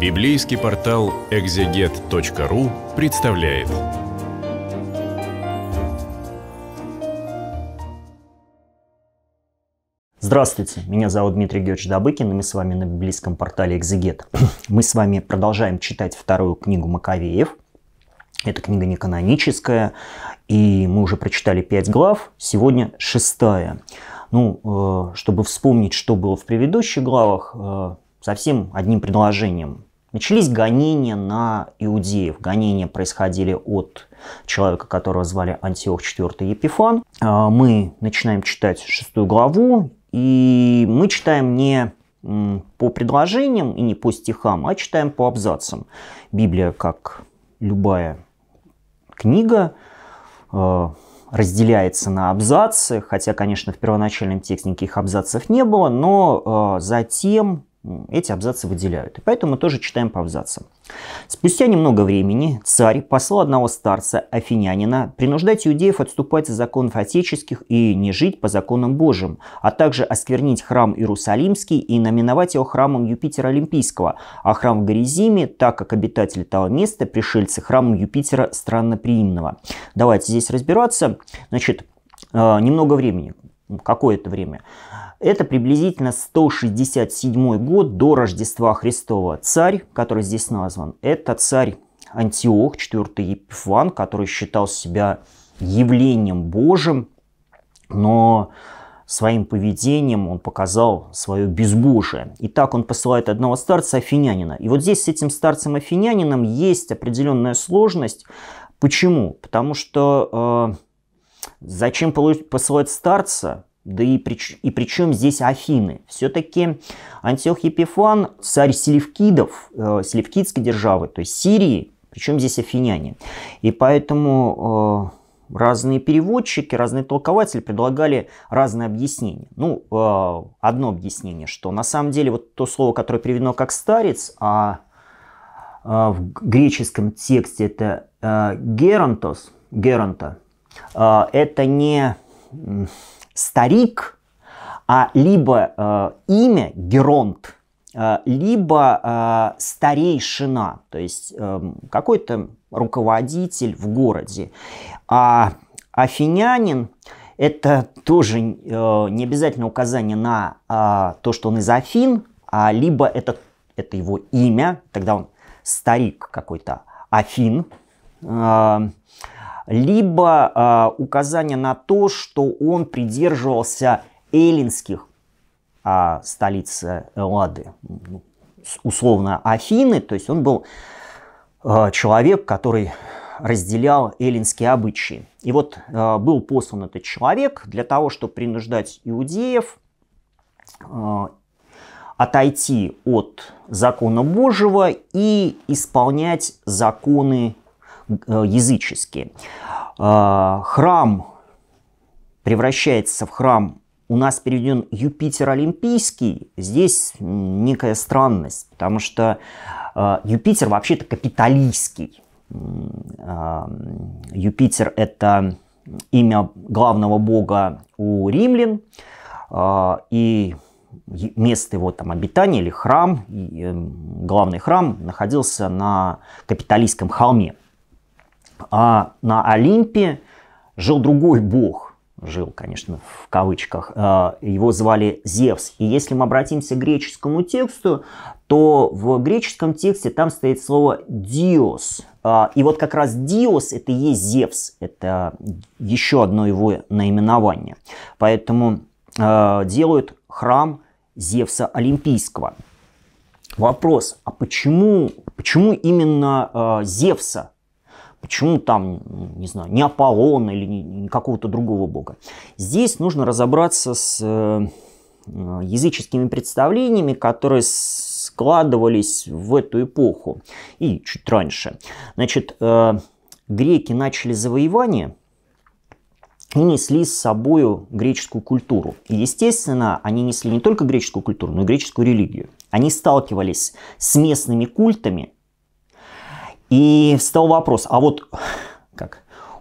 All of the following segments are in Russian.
Библейский портал экзегет.ру представляет. Здравствуйте, меня зовут Дмитрий Георгиевич Добыкин, и мы с вами на библейском портале Экзегет. Мы с вами продолжаем читать вторую книгу Маковеев. Эта книга не каноническая, и мы уже прочитали пять глав, сегодня шестая. Ну, э, чтобы вспомнить, что было в предыдущих главах, э, совсем одним предложением. Начались гонения на иудеев. Гонения происходили от человека, которого звали Антиох IV Епифан. А, мы начинаем читать шестую главу, и мы читаем не по предложениям и не по стихам, а читаем по абзацам. Библия, как любая книга, а, разделяется на абзацы, хотя, конечно, в первоначальном тексте никаких абзацев не было, но а, затем эти абзацы выделяют. И поэтому мы тоже читаем по абзацам. Спустя немного времени царь послал одного старца, афинянина, принуждать иудеев отступать от законов отеческих и не жить по законам Божьим, а также осквернить храм Иерусалимский и номиновать его храмом Юпитера Олимпийского, а храм в Горизиме, так как обитатели того места, пришельцы храмом Юпитера странноприимного. Давайте здесь разбираться. Значит, э, немного времени, какое-то время. Это приблизительно 167 год до Рождества Христова. Царь, который здесь назван, это царь Антиох, IV Епифан, который считал себя явлением Божьим, но своим поведением он показал свое безбожие. И так он посылает одного старца афинянина. И вот здесь с этим старцем афинянином есть определенная сложность. Почему? Потому что э, зачем посылать старца, да и, прич... и причем здесь Афины? Все-таки Антиох Епифан, царь Селевкидов, э, Селевкидской державы, то есть Сирии, причем здесь афиняне. И поэтому э, разные переводчики, разные толкователи предлагали разные объяснения. Ну, э, одно объяснение, что на самом деле вот то слово, которое приведено как «старец», а э, в греческом тексте это э, «геронтос», «геронта», э, это не старик, а либо э, имя Геронт, э, либо э, старейшина, то есть э, какой-то руководитель в городе. А афинянин – это тоже э, не обязательно указание на э, то, что он из Афин, а либо это, это его имя, тогда он старик какой-то, Афин, э, либо э, указание на то, что он придерживался эллинских а, э, столиц Эллады, ну, условно Афины, то есть он был э, человек, который разделял эллинские обычаи. И вот э, был послан этот человек для того, чтобы принуждать иудеев э, отойти от закона Божьего и исполнять законы Э, языческие. Э, храм превращается в храм у нас переведен Юпитер Олимпийский. Здесь некая странность, потому что э, Юпитер вообще-то капиталистский Юпитер это имя главного бога у римлян. и место его там обитания или храм, эм, главный храм находился на капиталистском холме а на Олимпе жил другой бог. Жил, конечно, в кавычках. Э, его звали Зевс. И если мы обратимся к греческому тексту, то в греческом тексте там стоит слово «диос». Э, и вот как раз «диос» — это и есть Зевс. Это еще одно его наименование. Поэтому э, делают храм Зевса Олимпийского. Вопрос, а почему, почему именно Зевса Почему там, не знаю, не Аполлон или какого-то другого бога? Здесь нужно разобраться с э, э, языческими представлениями, которые складывались в эту эпоху и чуть раньше. Значит, э, греки начали завоевание и несли с собой греческую культуру. И, естественно, они несли не только греческую культуру, но и греческую религию. Они сталкивались с местными культами, и встал вопрос, а вот как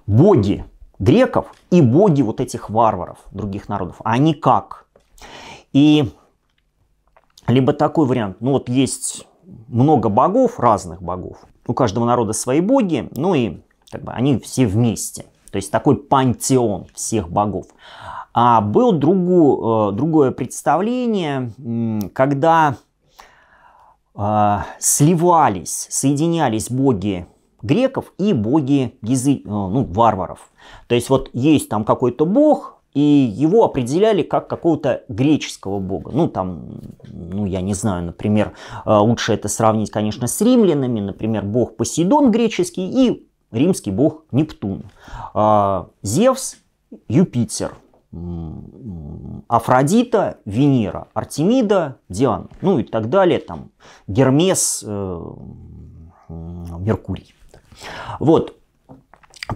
боги греков и боги вот этих варваров других народов, они как? И либо такой вариант, ну вот есть много богов, разных богов, у каждого народа свои боги, ну и как бы они все вместе. То есть такой пантеон всех богов. А было э, другое представление, когда а, сливались, соединялись боги греков и боги язы... Э, ну, варваров. То есть вот есть там какой-то бог, и его определяли как какого-то греческого бога. Ну, там, ну, я не знаю, например, э, лучше это сравнить, конечно, с римлянами, например, бог Посейдон греческий и римский бог Нептун, а, Зевс, Юпитер. Афродита, Венера, Артемида, Диана, ну и так далее, там Гермес, э, Меркурий. Вот,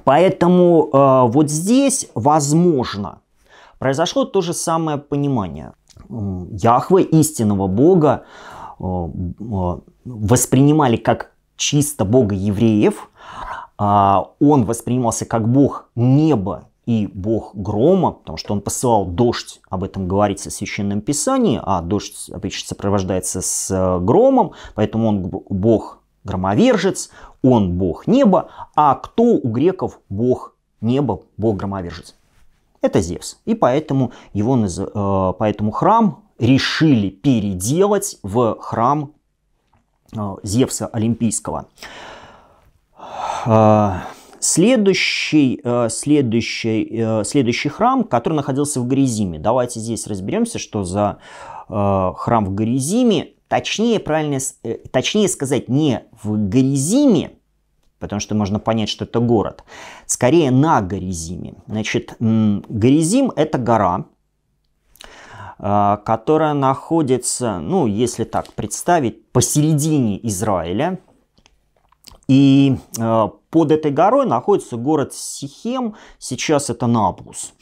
поэтому э, вот здесь, возможно, произошло то же самое понимание. Яхве, истинного Бога, э, воспринимали как чисто Бога евреев, а он воспринимался как Бог неба и бог грома, потому что он посылал дождь, об этом говорится в Священном Писании, а дождь обычно сопровождается с э, громом, поэтому он бог громовержец, он бог неба, а кто у греков бог неба, бог громовержец? Это Зевс. И поэтому, его, э, поэтому храм решили переделать в храм э, Зевса Олимпийского. А, Следующий, э, следующий, э, следующий храм, который находился в Горизиме. Давайте здесь разберемся, что за э, храм в Горизиме. Точнее, правильно, точнее сказать, не в Горизиме, потому что можно понять, что это город. Скорее, на Горизиме. Значит, Горизим – это гора, которая находится, ну, если так представить, посередине Израиля – и э, под этой горой находится город Сихем, сейчас это Наблус.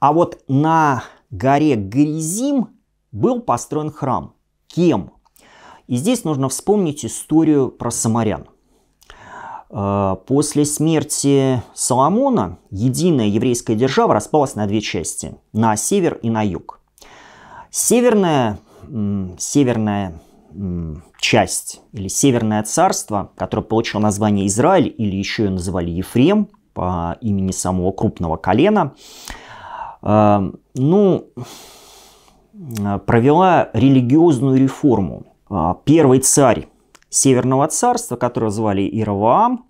А вот на горе Гризим был построен храм. Кем? И здесь нужно вспомнить историю про самарян. Э, после смерти Соломона единая еврейская держава распалась на две части – на север и на юг. Северная, северная часть или Северное царство, которое получило название Израиль или еще ее называли Ефрем по имени самого крупного колена, э, ну, э, провела религиозную реформу. Э, первый царь Северного царства, которого звали Иераваам,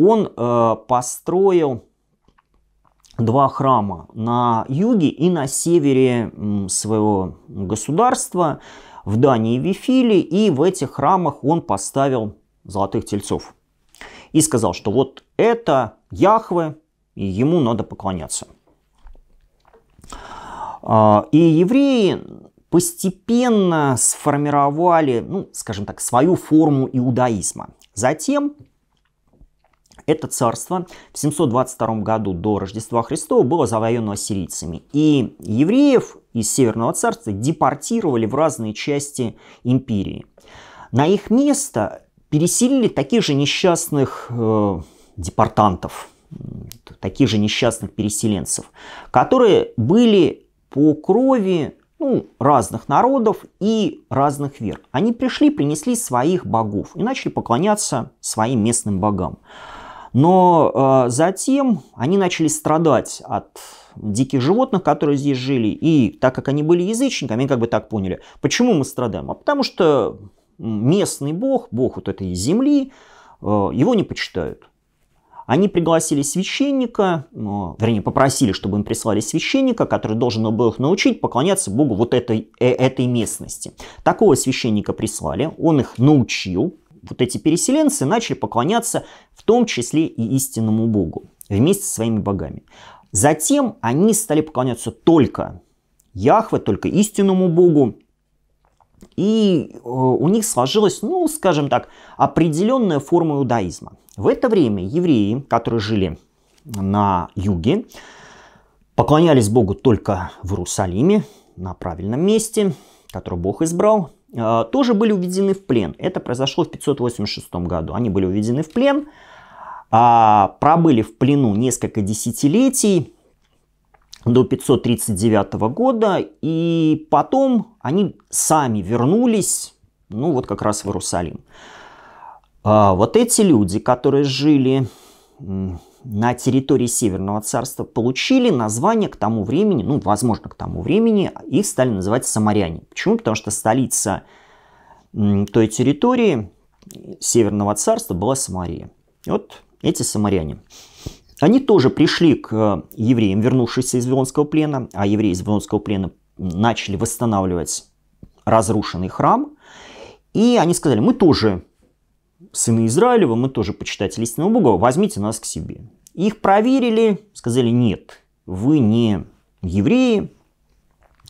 он построил два храма на юге и на севере своего государства – в Дании Вифиле, и в этих храмах он поставил золотых тельцов. И сказал, что вот это Яхве, и ему надо поклоняться. А, и евреи постепенно сформировали, ну, скажем так, свою форму иудаизма. Затем это царство в 722 году до Рождества Христова было завоено ассирийцами. И евреев из Северного царства депортировали в разные части империи. На их место переселили таких же несчастных э, депортантов, таких же несчастных переселенцев, которые были по крови ну, разных народов и разных вер. Они пришли, принесли своих богов и начали поклоняться своим местным богам. Но э, затем они начали страдать от диких животных, которые здесь жили. И так как они были язычниками, они как бы так поняли, почему мы страдаем. А потому что местный бог, бог вот этой земли, э, его не почитают. Они пригласили священника, э, вернее, попросили, чтобы им прислали священника, который должен был их научить поклоняться богу вот этой, э, этой местности. Такого священника прислали, он их научил, вот эти переселенцы начали поклоняться в том числе и истинному богу вместе со своими богами. Затем они стали поклоняться только Яхве, только истинному богу. И э, у них сложилась, ну, скажем так, определенная форма иудаизма. В это время евреи, которые жили на юге, поклонялись Богу только в Иерусалиме, на правильном месте, который Бог избрал, а, тоже были уведены в плен. Это произошло в 586 году. Они были уведены в плен, а, пробыли в плену несколько десятилетий до 539 года, и потом они сами вернулись, ну вот как раз в Иерусалим. А, вот эти люди, которые жили на территории Северного царства получили название к тому времени, ну, возможно, к тому времени, их стали называть самаряне. Почему? Потому что столица той территории Северного царства была Самария. Вот эти самаряне. Они тоже пришли к евреям, вернувшимся из Вавилонского плена, а евреи из Вавилонского плена начали восстанавливать разрушенный храм. И они сказали, мы тоже сыны Израилева, мы тоже почитатели истинного Бога, возьмите нас к себе. Их проверили, сказали, нет, вы не евреи.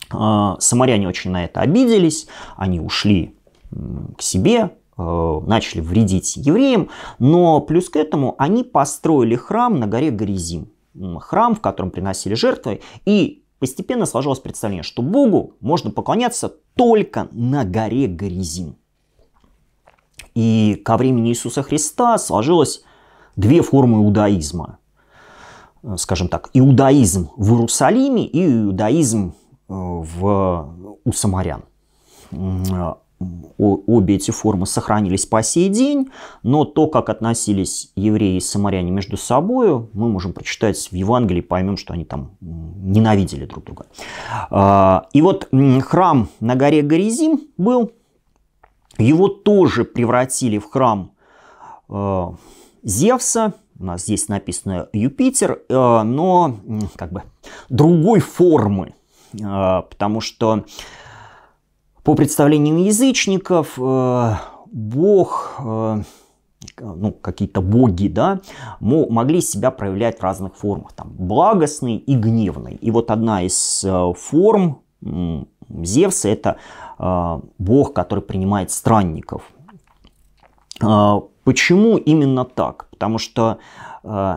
А, самаряне очень на это обиделись, они ушли к себе, э, начали вредить евреям, но плюс к этому они построили храм на горе Горизим, храм, в котором приносили жертвы, и постепенно сложилось представление, что Богу можно поклоняться только на горе Горизим. И ко времени Иисуса Христа сложилось две формы иудаизма. Э, скажем так, иудаизм в Иерусалиме и иудаизм э, в, у самарян. Э, обе эти формы сохранились по сей день, но то, как относились евреи и самаряне между собой, мы можем прочитать в Евангелии, поймем, что они там ненавидели друг друга. А, и вот храм на горе Горизим был, его тоже превратили в храм Зевса, у нас здесь написано Юпитер, э, но как бы другой формы, э, потому что по представлениям язычников э, Бог, ну какие-то боги, да, могли себя проявлять в разных формах, там благостный и гневный. И вот одна из форм Зевса это бог, который принимает странников. Почему именно так? Потому что э,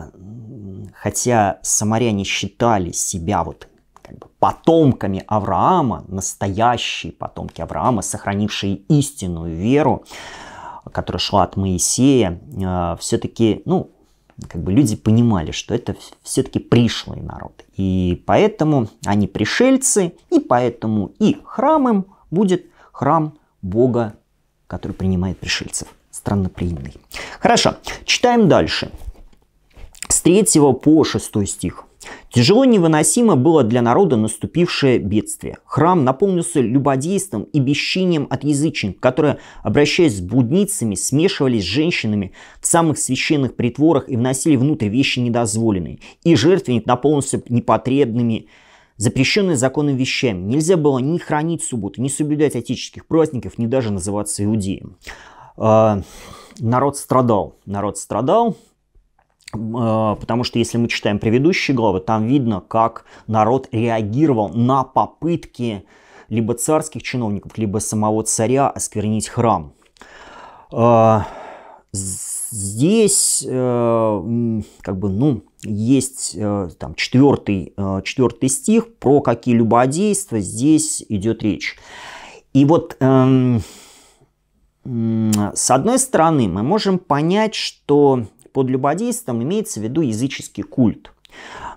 хотя самаряне считали себя вот как бы потомками Авраама, настоящие потомки Авраама, сохранившие истинную веру, которая шла от Моисея, э, все-таки, ну, как бы люди понимали, что это все-таки пришлый народ. И поэтому они пришельцы, и поэтому и храмом будет храм Бога, который принимает пришельцев странноприимный. Хорошо, читаем дальше. С 3 по 6 стих. Тяжело невыносимо было для народа наступившее бедствие. Храм наполнился любодейством и бесчинием от язычников, которые, обращаясь с будницами, смешивались с женщинами в самых священных притворах и вносили внутрь вещи недозволенные. И жертвенник наполнился непотребными запрещенные законом вещами. Нельзя было ни хранить субботу, ни соблюдать отеческих праздников, ни даже называться иудеем. Э, народ страдал. Народ страдал, э, потому что если мы читаем предыдущие главы, там видно, как народ реагировал на попытки либо царских чиновников, либо самого царя осквернить храм. Э, здесь, как бы, ну, есть там четвертый, четвертый стих про какие-либо действия здесь идет речь. И вот эм, с одной стороны, мы можем понять, что под любодейством имеется в виду языческий культ.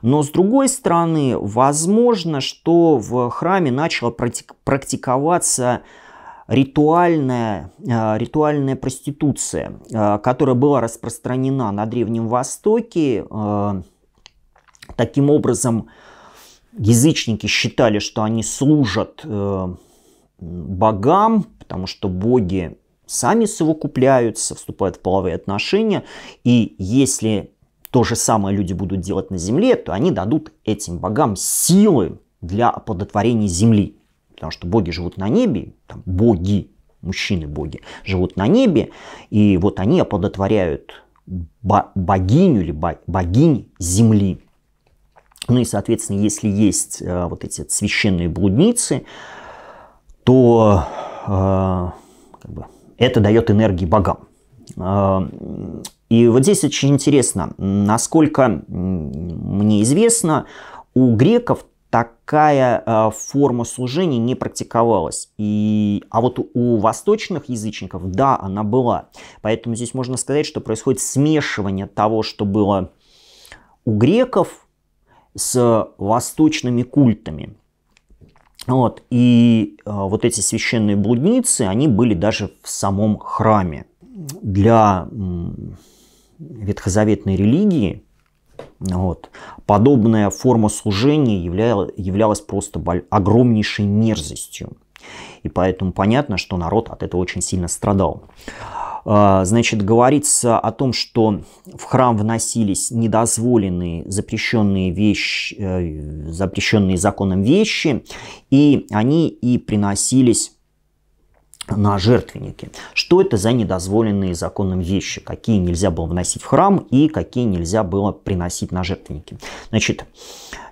Но с другой стороны, возможно, что в храме начала практиковаться ритуальная, э, ритуальная проституция, э, которая была распространена на Древнем Востоке. Э, таким образом, язычники считали, что они служат богам, потому что боги сами совокупляются, вступают в половые отношения, и если то же самое люди будут делать на земле, то они дадут этим богам силы для оплодотворения земли. Потому что боги живут на небе, там боги, мужчины-боги, живут на небе, и вот они оплодотворяют богиню или богинь земли. Ну и, соответственно, если есть э, вот эти священные блудницы, то э, как бы, это дает энергии богам. А, и вот здесь очень интересно, насколько мне известно, у греков такая а, форма служения не практиковалась. И, а вот у восточных язычников, да, она была. Поэтому здесь можно сказать, что происходит смешивание того, что было у греков с восточными культами. Вот, и э, вот эти священные блудницы, они были даже в самом храме. Для ветхозаветной религии вот, подобная форма служения явля, являлась просто огромнейшей мерзостью. И поэтому понятно, что народ от этого очень сильно страдал. А, значит, говорится о том, что в храм вносились недозволенные, запрещенные вещи, э, запрещенные законом вещи, и они и приносились на жертвенники. Что это за недозволенные законом вещи, какие нельзя было вносить в храм и какие нельзя было приносить на жертвенники. Значит,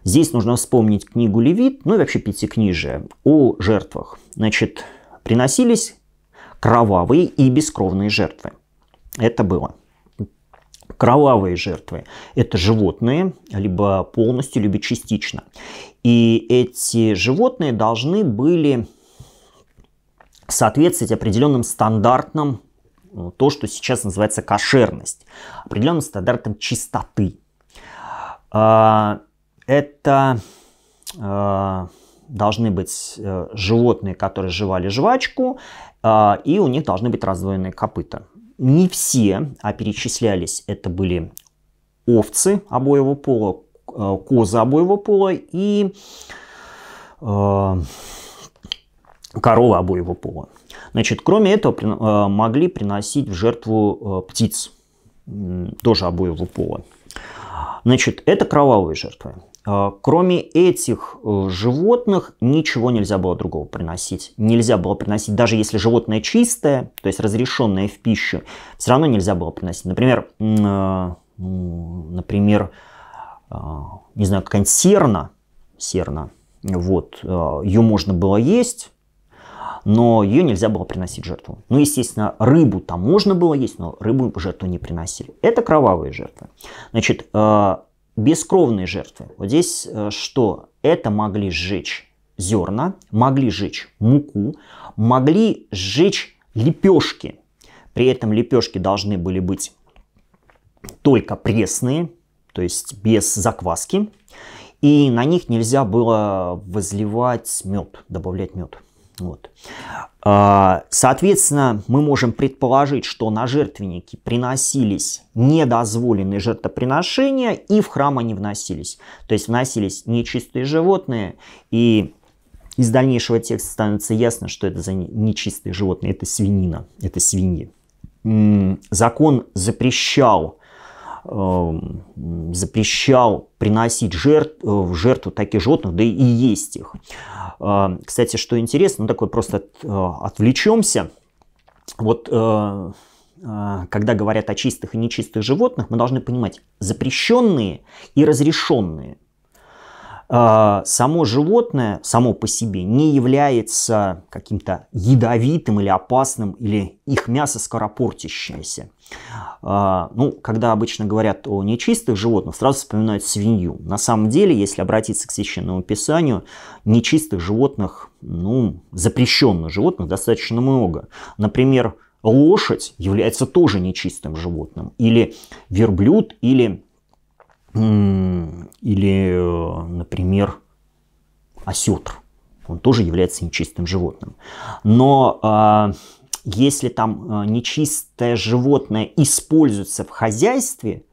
здесь нужно вспомнить книгу Левит, ну и вообще пятикнижие о жертвах. Значит, приносились кровавые и бескровные жертвы. Это было. Кровавые жертвы – это животные, либо полностью, либо частично. И эти животные должны были соответствовать определенным стандартам, э, то, что сейчас называется кошерность, определенным стандартам чистоты. А, это а, должны быть э, животные, которые жевали жвачку, а, и у них должны быть раздвоенные копыта. Не все, а перечислялись, это были овцы обоего пола, э, козы обоего пола и коровы обоего пола. Значит, кроме этого, э, могли приносить в жертву э, птиц, тоже обоего пола. Значит, это кровавые жертвы. Э, кроме этих животных ничего нельзя было другого приносить. Нельзя было приносить, даже если животное чистое, то есть разрешенное в пищу, все равно нельзя было приносить. Например, например не знаю, какая-нибудь серна, серна, вот, ее можно было есть, но ее нельзя было приносить жертву. Ну, естественно, рыбу там можно было есть, но рыбу жертву не приносили. Это кровавые жертвы. Значит, э, бескровные жертвы. Вот здесь э, что? Это могли сжечь зерна, могли сжечь муку, могли сжечь лепешки. При этом лепешки должны были быть только пресные, то есть без закваски. И на них нельзя было возливать мед, добавлять мед. Вот. А, соответственно, мы можем предположить, что на жертвенники приносились недозволенные жертвоприношения и в храм они вносились. То есть вносились нечистые животные, и из дальнейшего текста становится ясно, что это за нечистые животные, это свинина, это свиньи. Закон запрещал Эм, запрещал приносить жертв, э, в жертву таких животных, да и есть их. А, кстати, что интересно, ну, такой просто э, отвлечемся. Вот э, когда говорят о чистых и нечистых животных, мы должны понимать запрещенные и разрешенные. А, само животное само по себе не является каким-то ядовитым или опасным, или их мясо скоропортящееся. А, ну, когда обычно говорят о нечистых животных, сразу вспоминают свинью. На самом деле, если обратиться к священному писанию, нечистых животных, ну, запрещенных животных достаточно много. Например, лошадь является тоже нечистым животным, или верблюд, или или, э, например, осетр. Он тоже является нечистым животным. Но а, если там э, нечистое животное используется в хозяйстве,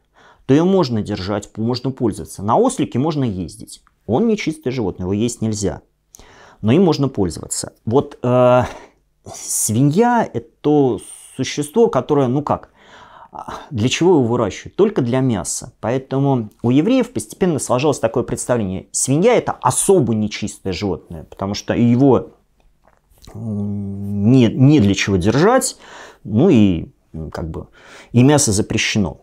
то ее можно держать, можно пользоваться. На ослике можно ездить. Он нечистое животное, его есть нельзя. Но им можно пользоваться. Вот э, свинья – это существо, которое, ну как, для чего его выращивают? Только для мяса. Поэтому у евреев постепенно сложилось такое представление. Свинья это особо нечистое животное, потому что его не, не для чего держать, ну и как бы и мясо запрещено.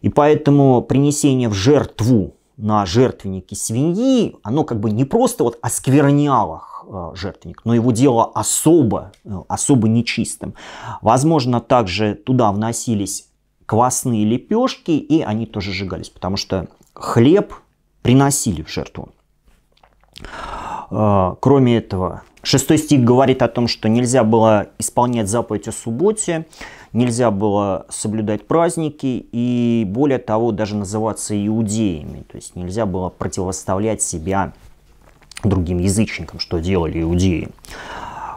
И поэтому принесение в жертву на жертвеннике свиньи, оно как бы не просто вот оскверняло э, жертвенник, но его дело особо, э, особо нечистым. Возможно, также туда вносились квасные лепешки, и они тоже сжигались, потому что хлеб приносили в жертву. А, кроме этого, шестой стих говорит о том, что нельзя было исполнять заповедь о субботе, нельзя было соблюдать праздники и, более того, даже называться иудеями. То есть нельзя было противоставлять себя другим язычникам, что делали иудеи.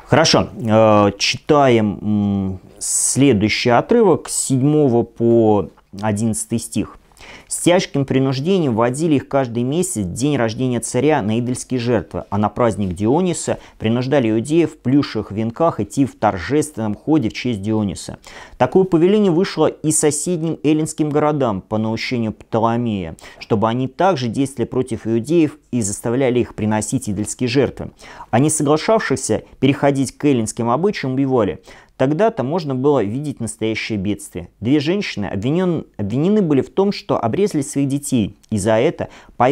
Хорошо, э, читаем следующий отрывок, 7 по 11 стих. С тяжким принуждением водили их каждый месяц день рождения царя на идольские жертвы, а на праздник Диониса принуждали иудеев в плюшевых венках идти в торжественном ходе в честь Диониса. Такое повеление вышло и соседним эллинским городам по наущению Птоломея, чтобы они также действовали против иудеев и заставляли их приносить идольские жертвы. Они соглашавшихся переходить к эллинским обычаям убивали – Тогда-то можно было видеть настоящее бедствие. Две женщины обвинен, обвинены были в том, что обрезали своих детей, и за это, по,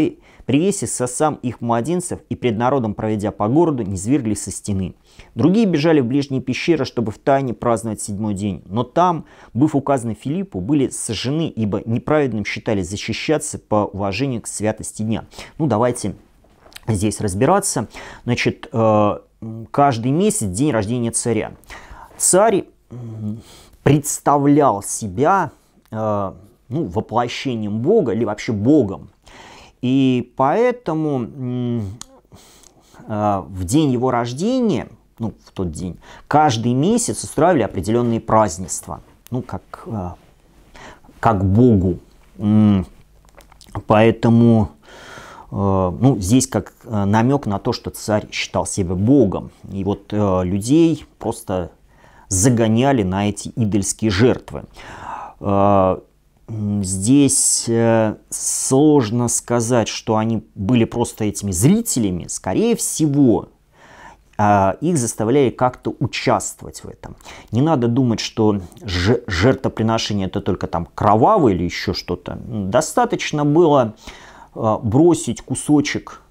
при весе сосам их младенцев и пред народом, проведя по городу, не звергли со стены. Другие бежали в ближние пещеры, чтобы в тайне праздновать седьмой день. Но там, быв указаны Филиппу, были сожжены, ибо неправедным считали защищаться по уважению к святости дня. Ну, давайте здесь разбираться. Значит, э, каждый месяц день рождения царя. Царь представлял себя э, ну, воплощением Бога или вообще Богом. И поэтому э, в день его рождения, ну, в тот день, каждый месяц устраивали определенные празднества, ну, как, э, как Богу. Поэтому ну, здесь как намек на то, что царь считал себя богом. И вот людей просто загоняли на эти идольские жертвы. А, здесь э, сложно сказать, что они были просто этими зрителями. Скорее всего, а, их заставляли как-то участвовать в этом. Не надо думать, что жертвоприношение это только там кровавое или еще что-то. Достаточно было а, бросить кусочек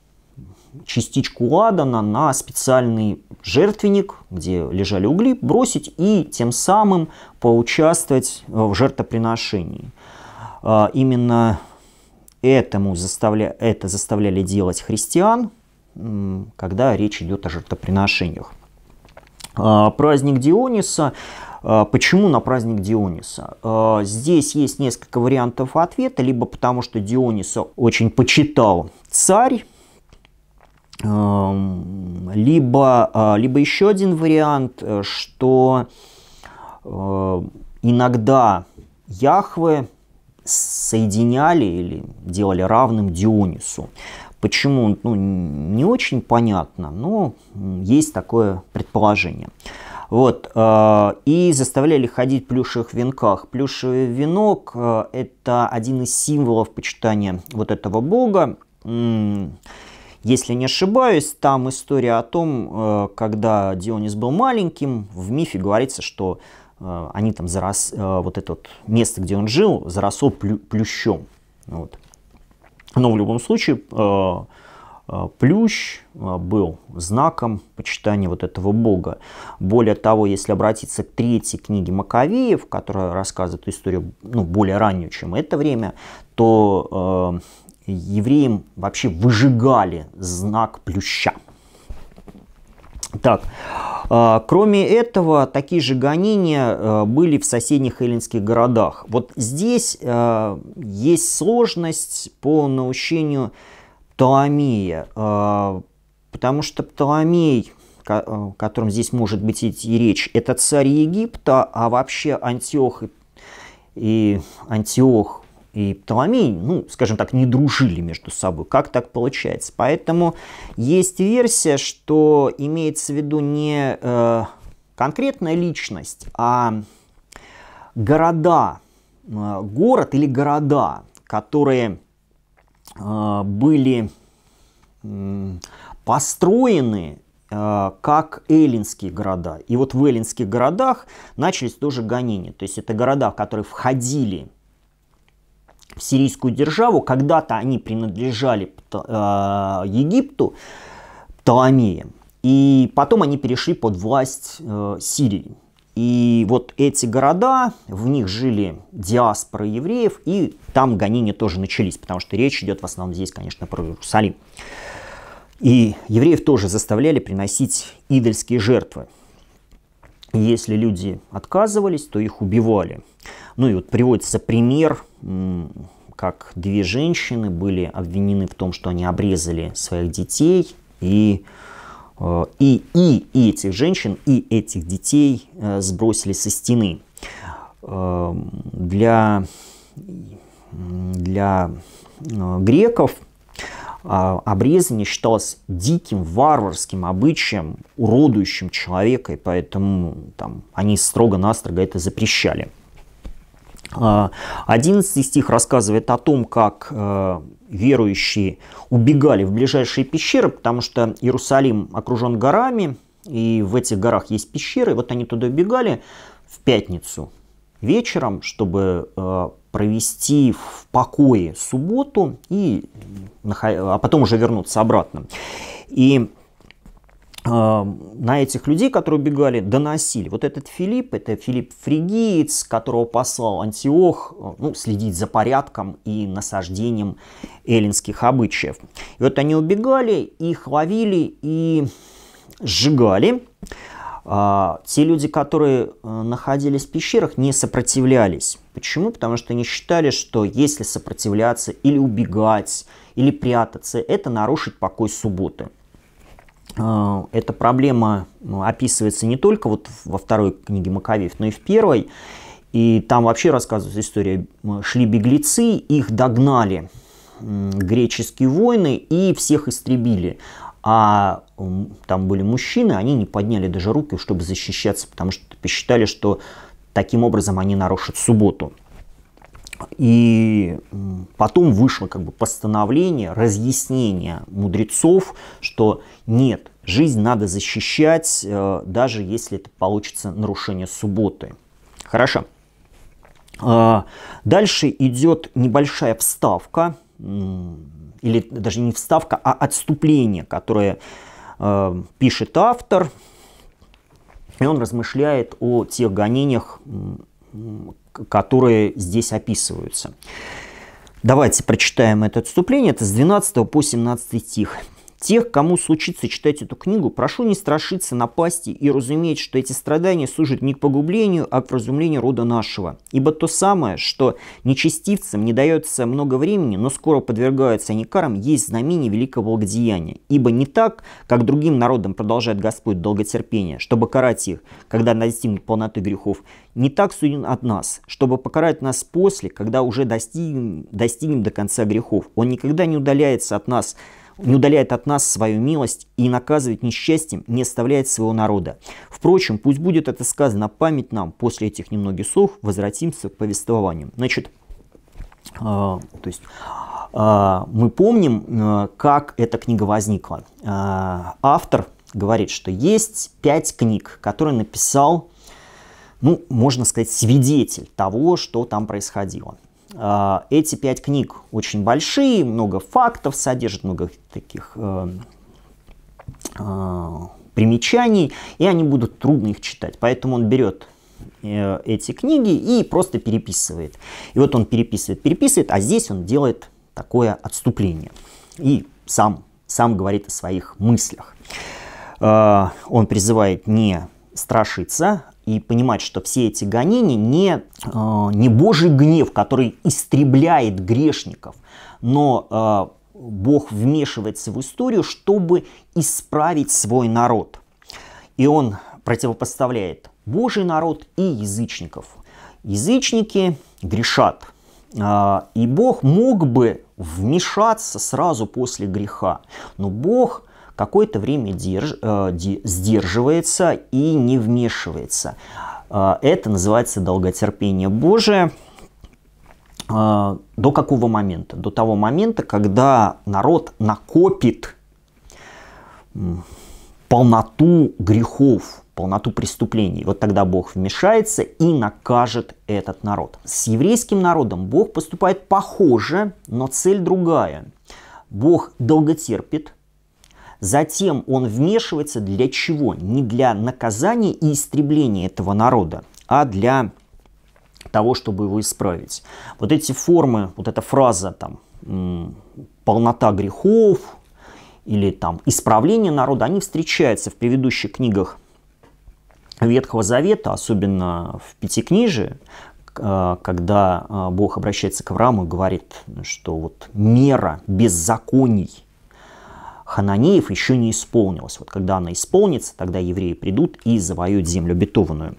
частичку ладана на специальный жертвенник, где лежали угли, бросить и тем самым поучаствовать э, в жертвоприношении. А, именно этому заставля... это заставляли делать христиан, когда речь идет о жертвоприношениях. А, праздник Диониса. А, почему на праздник Диониса? Здесь есть несколько вариантов ответа, либо потому что Диониса очень почитал царь, либо, а, либо еще один вариант, э, что э, иногда Яхвы соединяли или делали равным Дионису. Почему, ну, не очень понятно, но есть такое предположение. Вот, э, и заставляли ходить в плюшевых венках. Плюшевый венок – это один из символов почитания вот этого бога. Если не ошибаюсь, там история о том, э, когда Дионис был маленьким, в мифе говорится, что э, они там зарос, э, вот это вот место, где он жил, заросло плю, плющом. Вот. Но в любом случае плющ был знаком почитания вот этого бога. Более того, если обратиться к третьей книге Маковеев, которая рассказывает историю ну, более раннюю, чем это время, то евреям вообще выжигали знак плюща. Так, а, кроме этого, такие же гонения э, были в соседних эллинских городах. Вот здесь э, есть сложность по наущению Птоломея, э, потому что Птоломей, о котором здесь может быть идти речь, это царь Египта, а вообще Антиох и Антиох и Птоломей, ну, скажем так, не дружили между собой. Как так получается? Поэтому есть версия, что имеется в виду не э, конкретная личность, а города, э, город или города, которые э, были э, построены как эллинские города. И вот в эллинских городах начались тоже гонения. То есть это города, которые входили сирийскую державу, когда-то они принадлежали э, Египту, Птоломеям, и потом они перешли под власть э, Сирии. И вот эти города, в них жили диаспоры евреев, и там гонения тоже начались, потому что речь идет в основном здесь, конечно, про Иерусалим. И евреев тоже заставляли приносить идольские жертвы. Если люди отказывались, то их убивали. Ну и вот приводится пример, как две женщины были обвинены в том, что они обрезали своих детей, и, э, и, и, и этих женщин, и этих детей э, сбросили со стены. Эм, для, для э, греков – а, Обрезание считалось диким, варварским обычаем, уродующим человека, и поэтому там, они строго-настрого это запрещали. 11 а, стих рассказывает о том, как э, верующие убегали в ближайшие пещеры, потому что Иерусалим окружен горами, и в этих горах есть пещеры, вот они туда убегали в пятницу – вечером, чтобы э, провести в покое субботу, и, а потом уже вернуться обратно. И э, на этих людей, которые убегали, доносили. Вот этот Филипп, это Филипп Фригиец, которого послал Антиох э, ну, следить за порядком и насаждением эллинских обычаев. И вот они убегали, их ловили и сжигали. А, те люди, которые э, находились в пещерах, не сопротивлялись. Почему? Потому что они считали, что если сопротивляться или убегать, или прятаться, это нарушит покой субботы. А, эта проблема ну, описывается не только вот во второй книге Маковеев, но и в первой. И там вообще рассказывается история. Шли беглецы, их догнали греческие войны и всех истребили. А там были мужчины, они не подняли даже руки, чтобы защищаться, потому что посчитали, что таким образом они нарушат субботу. И потом вышло как бы постановление, разъяснение мудрецов, что нет, жизнь надо защищать, э, даже если это получится нарушение субботы. Хорошо. Э, дальше идет небольшая вставка, или даже не вставка, а отступление, которое Эм, пишет автор, и он размышляет о тех гонениях, которые здесь описываются. Давайте прочитаем это отступление. Это с 12 по 17 стих. Тех, кому случится читать эту книгу, прошу не страшиться напасти и разуметь, что эти страдания служат не к погублению, а к разумлению рода нашего. Ибо то самое, что нечестивцам не дается много времени, но скоро подвергаются они карам, есть знамение великого благодеяния. Ибо не так, как другим народам продолжает Господь долготерпение, чтобы карать их, когда достигнут полноты грехов, не так суден от нас, чтобы покарать нас после, когда уже достигнем, достигнем до конца грехов. Он никогда не удаляется от нас, не удаляет от нас свою милость и наказывает несчастьем, не оставляет своего народа. Впрочем, пусть будет это сказано память нам, после этих немногих слов возвратимся к повествованию. Значит, э, то есть э, мы помним, э, как эта книга возникла. Э, автор говорит, что есть пять книг, которые написал ну, можно сказать, свидетель того, что там происходило. А, эти пять книг очень большие, много фактов содержат, много таких э, э, примечаний, и они будут трудно их читать. Поэтому он берет э, эти книги и просто переписывает. И вот он переписывает, переписывает, а здесь он делает такое отступление. И сам, сам говорит о своих мыслях. Он призывает не страшиться, и понимать, что все эти гонения не, а, не Божий гнев, который истребляет грешников, но а, Бог вмешивается в историю, чтобы исправить свой народ. И он противопоставляет Божий народ и язычников. Язычники грешат, а, и Бог мог бы вмешаться сразу после греха, но Бог какое-то время держ, э, сдерживается и не вмешивается. Э, это называется долготерпение Божие. Э, до какого момента? До того момента, когда народ накопит полноту грехов, полноту преступлений. Вот тогда Бог вмешается и накажет этот народ. С еврейским народом Бог поступает похоже, но цель другая. Бог долготерпит, Затем он вмешивается для чего? Не для наказания и истребления этого народа, а для того, чтобы его исправить. Вот эти формы, вот эта фраза там «полнота грехов», или там исправление народа, они встречаются в предыдущих книгах Ветхого Завета, особенно в Пятикнижии, э, когда э, Бог обращается к Аврааму и говорит, что вот мера беззаконий Хананеев еще не исполнилось. Вот когда она исполнится, тогда евреи придут и завоюют землю обетованную.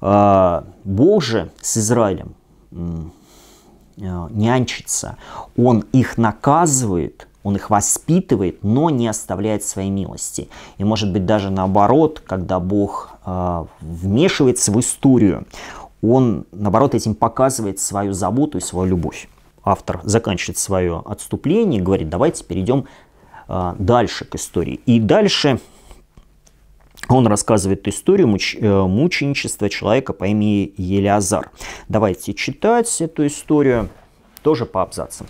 А, Бог же с Израилем э, нянчится, он их наказывает, он их воспитывает, но не оставляет своей милости. И может быть даже наоборот, когда Бог а, вмешивается в историю, он наоборот этим показывает свою заботу и свою любовь автор заканчивает свое отступление и говорит, давайте перейдем а, дальше к истории. И дальше он рассказывает историю муч... Э, мученичества человека по имени Елиазар. Давайте читать эту историю тоже по абзацам.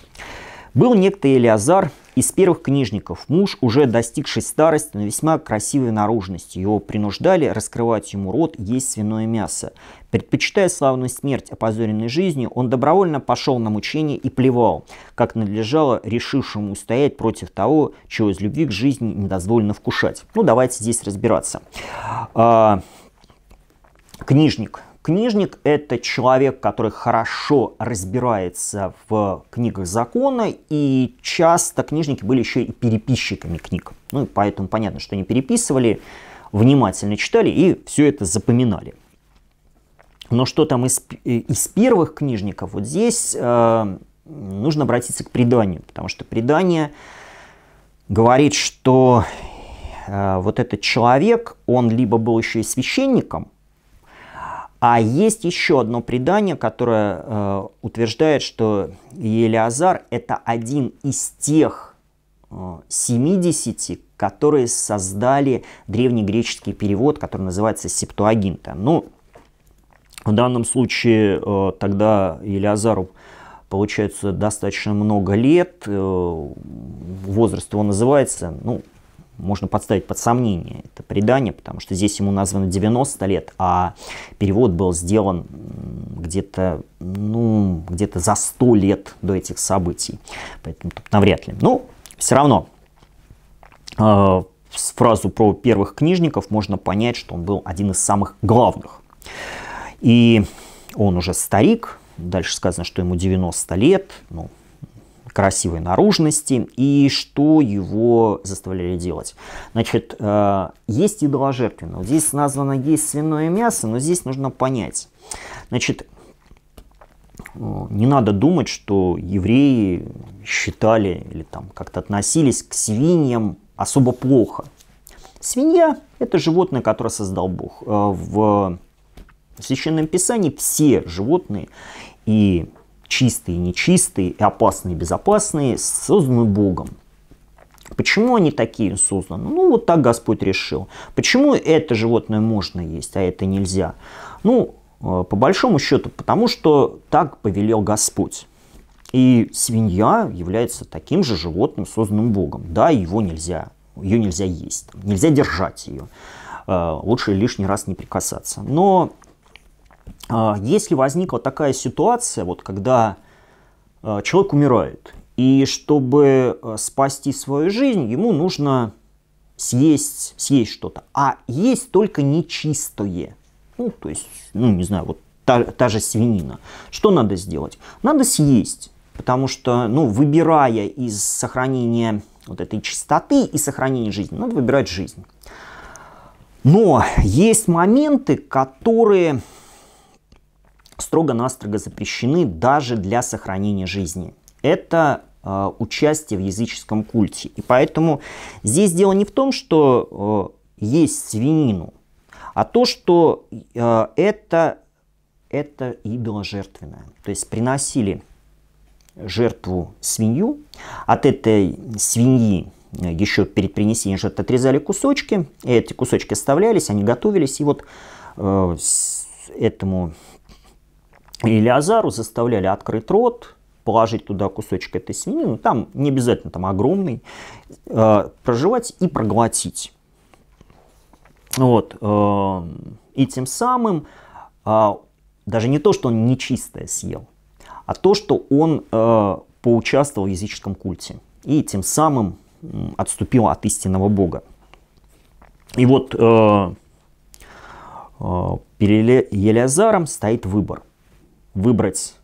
Был некто Елиазар, из первых книжников муж, уже достигший старости, но весьма красивой наружности. Его принуждали раскрывать ему рот, есть свиное мясо. Предпочитая славную смерть опозоренной жизнью, он добровольно пошел на мучение и плевал, как надлежало решившему устоять против того, чего из любви к жизни не дозволено вкушать. Ну, давайте здесь разбираться. А, книжник Книжник – это человек, который хорошо разбирается в книгах закона, и часто книжники были еще и переписчиками книг. Ну, и поэтому понятно, что они переписывали, внимательно читали и все это запоминали. Но что там из, э, из первых книжников, вот здесь э, нужно обратиться к преданию, потому что предание говорит, что э, вот этот человек, он либо был еще и священником, а есть еще одно предание, которое э, утверждает, что Елеазар это один из тех э, 70, которые создали древнегреческий перевод, который называется Септуагинта. Ну, в данном случае э, тогда Елеазару получается достаточно много лет, э, возраст его называется, ну, можно подставить под сомнение это предание, потому что здесь ему названо 90 лет, а перевод был сделан где-то ну, где за 100 лет до этих событий. Поэтому тут навряд ли. Но ну, все равно э, фразу про первых книжников можно понять, что он был один из самых главных. И он уже старик, дальше сказано, что ему 90 лет, ну, красивой наружности и что его заставляли делать. Значит, э, есть идоложертвенно. Здесь названо есть свиное мясо, но здесь нужно понять. Значит, э, не надо думать, что евреи считали или там как-то относились к свиньям особо плохо. Свинья – это животное, которое создал Бог. Э, в Священном Писании все животные и чистые, нечистые, и опасные, безопасные, созданы Богом. Почему они такие созданы? Ну, вот так Господь решил. Почему это животное можно есть, а это нельзя? Ну, э, по большому счету, потому что так повелел Господь. И свинья является таким же животным, созданным Богом. Да, его нельзя, ее нельзя есть, нельзя держать ее. Э, лучше лишний раз не прикасаться. Но а, если возникла такая ситуация, вот когда а, человек умирает, и чтобы а, спасти свою жизнь, ему нужно съесть, съесть что-то, а есть только нечистое. Ну, то есть, ну, не знаю, вот та, та же свинина. Что надо сделать? Надо съесть, потому что, ну, выбирая из сохранения вот этой чистоты и сохранения жизни, надо выбирать жизнь. Но есть моменты, которые строго-настрого запрещены даже для сохранения жизни. Это э, участие в языческом культе. И поэтому здесь дело не в том, что э, есть свинину, а то, что э, это, это идоложертвенное. То есть приносили жертву свинью, от этой свиньи э, еще перед принесением жертвы отрезали кусочки, и эти кусочки оставлялись, они готовились, и вот э, этому или Азару заставляли открыть рот, положить туда кусочек этой свинины, ну, там не обязательно там огромный, э, прожевать и проглотить. Вот. Э, и тем самым э, даже не то, что он нечистое съел, а то, что он э, поучаствовал в языческом культе и тем самым отступил от истинного Бога. И вот э, э, перед Елиазаром стоит выбор выбрать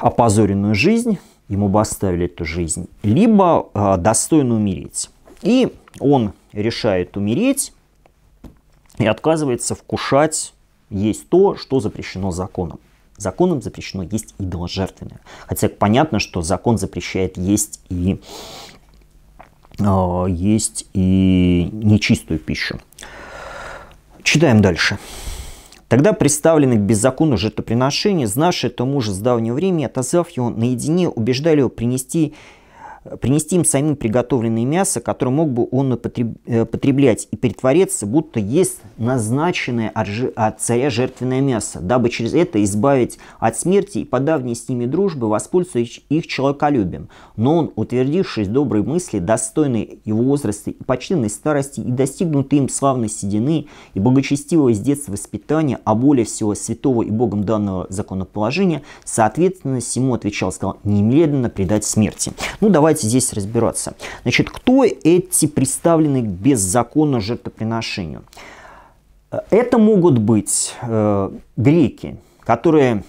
опозоренную жизнь, ему бы оставили эту жизнь, либо э, достойно умереть. И он решает умереть и отказывается вкушать есть то, что запрещено законом. Законом запрещено есть идоложертвенное. Хотя понятно, что закон запрещает есть и э, есть и нечистую пищу. Читаем дальше. Тогда представленный к беззакону жертвоприношения, знавший это мужа с давнего времени, отозвав его наедине, убеждали его принести принести им самим приготовленное мясо, которое мог бы он э, потреблять и притвориться, будто есть назначенное от, жи- от царя жертвенное мясо, дабы через это избавить от смерти и по с ними дружбы, воспользуясь их человеколюбием. Но он, утвердившись в доброй мысли, достойный его возраста и почтенной старости, и достигнутый им славной седины и благочестивого с детства воспитания, а более всего святого и Богом данного законоположения, соответственно, всему отвечал, сказал, немедленно предать смерти. Ну, давай давайте здесь разбираться. Значит, кто эти представлены к беззаконно жертвоприношению? Э, это могут быть э, греки, которые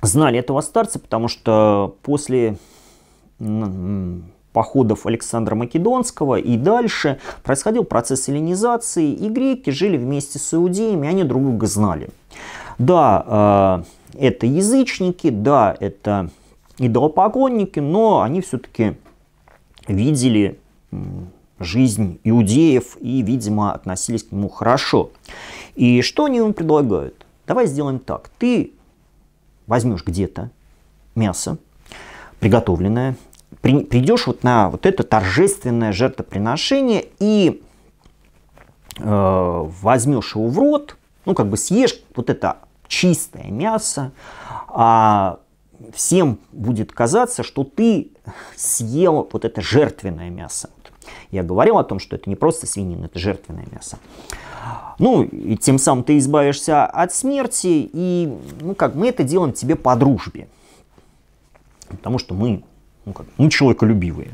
знали этого старца, потому что после походов Александра Македонского и дальше происходил процесс эллинизации, и греки жили вместе с иудеями, они друг друга знали. Да, э, это язычники, да, это идолопоклонники, но они все-таки видели жизнь иудеев и, видимо, относились к нему хорошо. И что они ему предлагают? Давай сделаем так. Ты возьмешь где-то мясо приготовленное, при, придешь вот на вот это торжественное жертвоприношение и э, возьмешь его в рот, ну как бы съешь вот это чистое мясо, а всем будет казаться, что ты съел вот это жертвенное мясо. Я говорил о том, что это не просто свинина, это жертвенное мясо. Ну, и тем самым ты избавишься от смерти, и, ну, как мы это делаем тебе по дружбе. Потому что мы, ну, как, мы человеколюбивые.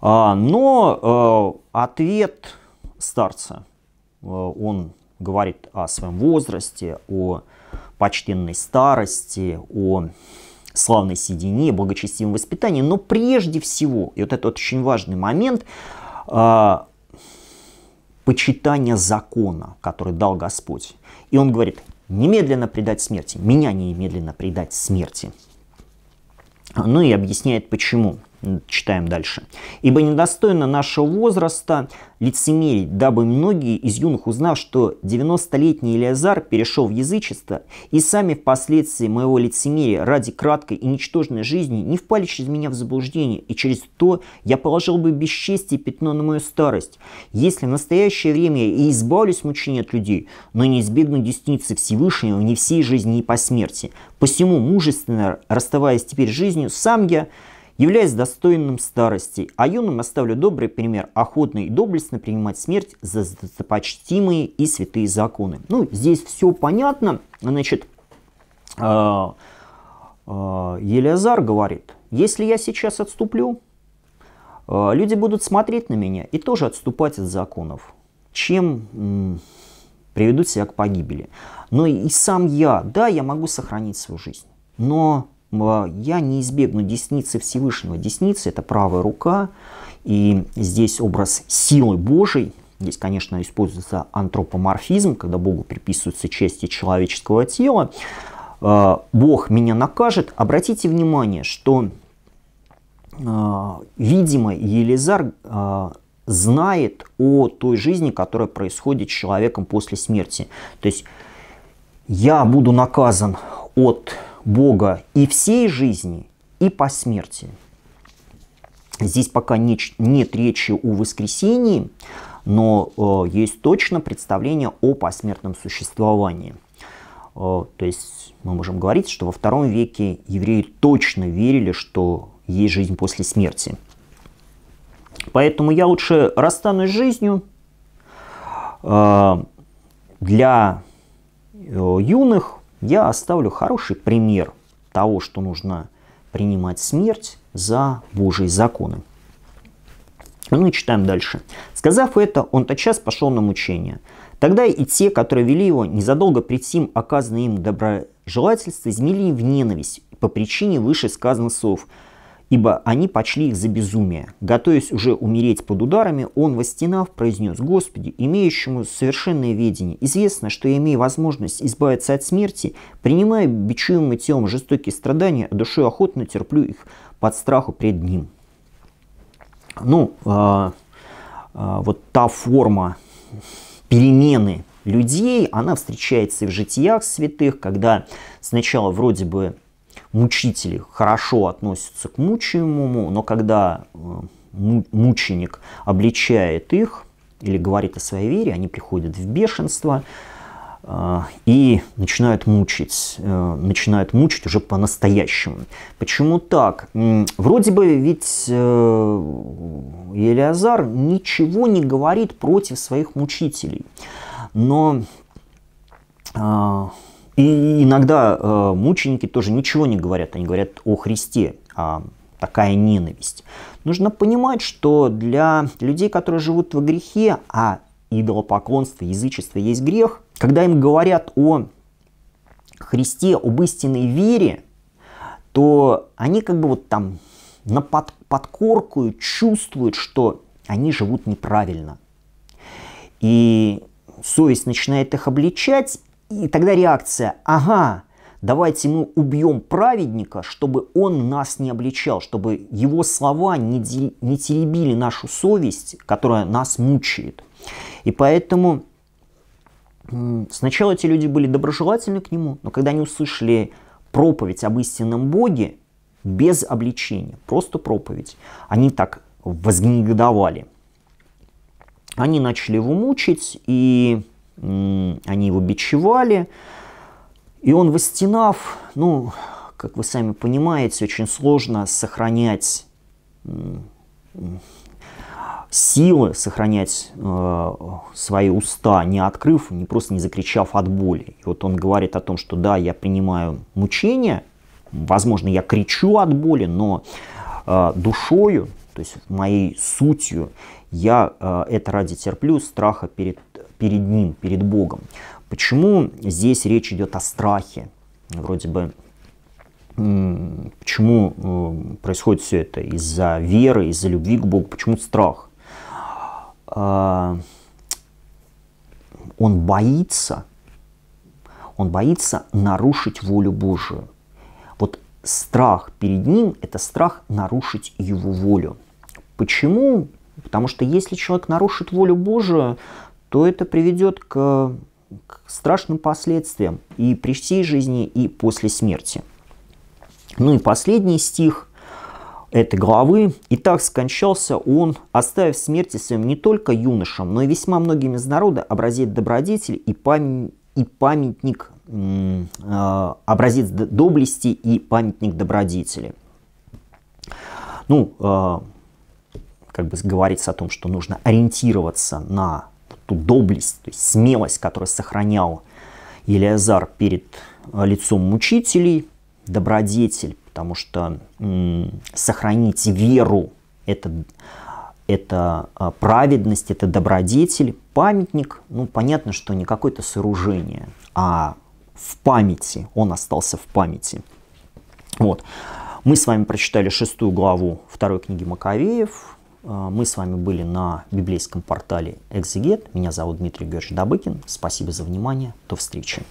А, но а, ответ старца, э, он говорит о своем возрасте, о почтенной старости, о славной седине, благочестивом воспитании, но прежде всего, и вот это вот очень важный момент, э, почитание закона, который дал Господь. И он говорит, немедленно предать смерти, меня немедленно предать смерти. Ну и объясняет почему. Читаем дальше. «Ибо недостойно нашего возраста лицемерить, дабы многие из юных, узнав, что 90-летний Элиазар перешел в язычество, и сами впоследствии моего лицемерия ради краткой и ничтожной жизни не впали через меня в заблуждение, и через то я положил бы бесчестие пятно на мою старость. Если в настоящее время я и избавлюсь мучений от людей, но не избегну десницы Всевышнего не всей жизни и по смерти. Посему, мужественно расставаясь теперь с жизнью, сам я Являясь достойным старости, а юным оставлю добрый пример, охотно и доблестно принимать смерть за започтимые и святые законы. Ну, здесь все понятно. Значит, а, а, Елеазар говорит, если я сейчас отступлю, а, люди будут смотреть на меня и тоже отступать от законов, чем приведут себя к погибели. Но и сам я, да, я могу сохранить свою жизнь, но я не избегну десницы Всевышнего. Десница – это правая рука, и здесь образ силы Божией. Здесь, конечно, используется антропоморфизм, когда Богу приписываются части человеческого тела. А, Бог меня накажет. Обратите внимание, что, а, видимо, Елизар а, знает о той жизни, которая происходит с человеком после смерти. То есть я буду наказан от Бога и всей жизни, и по смерти. Здесь пока не, нет речи о воскресении, но э, есть точно представление о посмертном существовании. Э, то есть мы можем говорить, что во втором веке евреи точно верили, что есть жизнь после смерти. Поэтому я лучше расстанусь с жизнью. Э, для э, юных я оставлю хороший пример того, что нужно принимать смерть за Божьи законы. Ну и читаем дальше. «Сказав это, он тотчас пошел на мучение. Тогда и те, которые вели его, незадолго пред тем оказанное им доброжелательство, измели в ненависть по причине вышесказанных слов – ибо они почли их за безумие. Готовясь уже умереть под ударами, он, восстенав, произнес «Господи, имеющему совершенное ведение, известно, что я имею возможность избавиться от смерти, принимая бичуемым телом жестокие страдания, а душой охотно терплю их под страху пред Ним». Ну, а, а, вот та форма перемены людей, она встречается и в житиях святых, когда сначала вроде бы мучители хорошо относятся к мучаемому, но когда э, мученик обличает их или говорит о своей вере, они приходят в бешенство э, и начинают мучить, э, начинают мучить уже по-настоящему. Почему так? Вроде бы ведь Елиазар ничего не говорит против своих мучителей, но и иногда э, мученики тоже ничего не говорят, они говорят о Христе, а такая ненависть. Нужно понимать, что для людей, которые живут во грехе, а идолопоклонство, язычество есть грех, когда им говорят о Христе, об истинной вере, то они как бы вот там на под, подкорку чувствуют, что они живут неправильно. И совесть начинает их обличать, и тогда реакция, ага, давайте мы убьем праведника, чтобы он нас не обличал, чтобы его слова не, де, не теребили нашу совесть, которая нас мучает. И поэтому сначала эти люди были доброжелательны к нему, но когда они услышали проповедь об истинном Боге, без обличения, просто проповедь, они так возгнегодовали. Они начали его мучить, и они его бичевали, и он, восстенав, ну, как вы сами понимаете, очень сложно сохранять силы, сохранять э, свои уста, не открыв, не просто не закричав от боли. И вот он говорит о том, что да, я принимаю мучения, возможно, я кричу от боли, но э, душою, то есть моей сутью, я э, это ради терплю страха перед перед Ним, перед Богом. Почему здесь речь идет о страхе? Вроде бы почему э, происходит все это? Из-за веры, из-за любви к Богу. Почему страх? А, он боится, он боится нарушить волю Божию. Вот страх перед ним – это страх нарушить его волю. Почему? Потому что если человек нарушит волю Божию, то это приведет к, к страшным последствиям и при всей жизни, и после смерти. Ну и последний стих этой главы. «И так скончался он, оставив смерти своим не только юношам, но и весьма многим из народа образец добродетели и, память, и памятник, э, образец доблести и памятник добродетели». Ну, э, как бы говорится о том, что нужно ориентироваться на ту доблесть, то есть смелость, которую сохранял Елиазар перед э, лицом мучителей, добродетель, потому что сохранить веру – это, это э, праведность, это добродетель, памятник, ну, понятно, что не какое-то сооружение, а в памяти, он остался в памяти. Вот. Мы с вами прочитали шестую главу второй книги Маковеев, а, мы с вами были на библейском портале «Экзегет». Меня зовут Дмитрий Георгиевич Добыкин. Спасибо за внимание. До встречи.